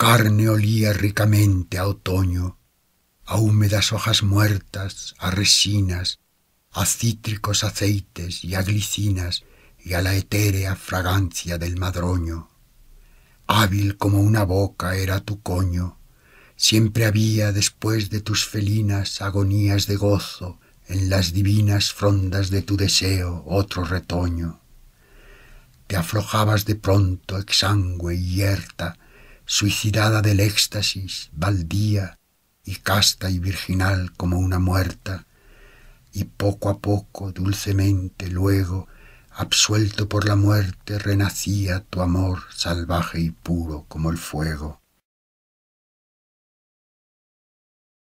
carne olía ricamente a otoño, a húmedas hojas muertas, a resinas, a cítricos aceites y a glicinas y a la etérea fragancia del madroño. Hábil como una boca era tu coño, siempre había después de tus felinas agonías de gozo en las divinas frondas de tu deseo otro retoño. Te aflojabas de pronto exangüe y hierta suicidada del éxtasis, baldía y casta y virginal como una muerta, y poco a poco, dulcemente, luego, absuelto por la muerte, renacía tu amor salvaje y puro como el fuego.